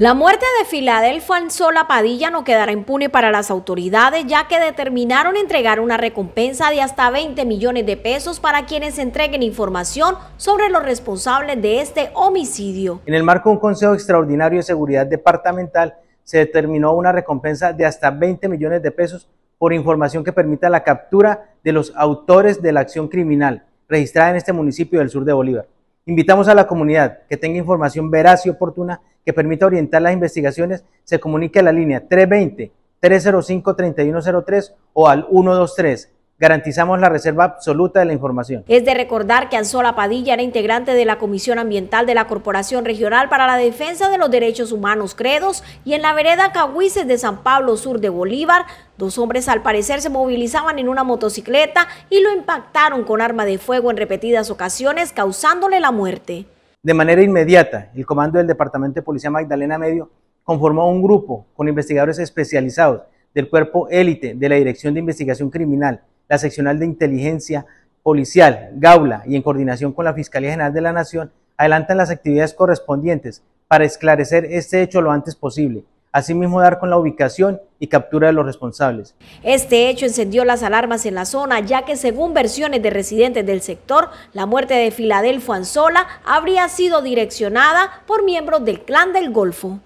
La muerte de Filadelfo Anzola Padilla no quedará impune para las autoridades, ya que determinaron entregar una recompensa de hasta 20 millones de pesos para quienes entreguen información sobre los responsables de este homicidio. En el marco de un Consejo Extraordinario de Seguridad Departamental, se determinó una recompensa de hasta 20 millones de pesos por información que permita la captura de los autores de la acción criminal registrada en este municipio del sur de Bolívar. Invitamos a la comunidad que tenga información veraz y oportuna que permita orientar las investigaciones, se comunique a la línea 320-305-3103 o al 123 garantizamos la reserva absoluta de la información. Es de recordar que Anzola Padilla era integrante de la Comisión Ambiental de la Corporación Regional para la Defensa de los Derechos Humanos Credos y en la vereda Cahuices de San Pablo Sur de Bolívar, dos hombres al parecer se movilizaban en una motocicleta y lo impactaron con arma de fuego en repetidas ocasiones causándole la muerte. De manera inmediata, el comando del Departamento de Policía Magdalena Medio conformó un grupo con investigadores especializados del cuerpo élite de la Dirección de Investigación Criminal, la seccional de inteligencia policial, Gaula, y en coordinación con la Fiscalía General de la Nación, adelantan las actividades correspondientes para esclarecer este hecho lo antes posible asimismo dar con la ubicación y captura de los responsables. Este hecho encendió las alarmas en la zona, ya que según versiones de residentes del sector, la muerte de Filadelfo Anzola habría sido direccionada por miembros del clan del Golfo.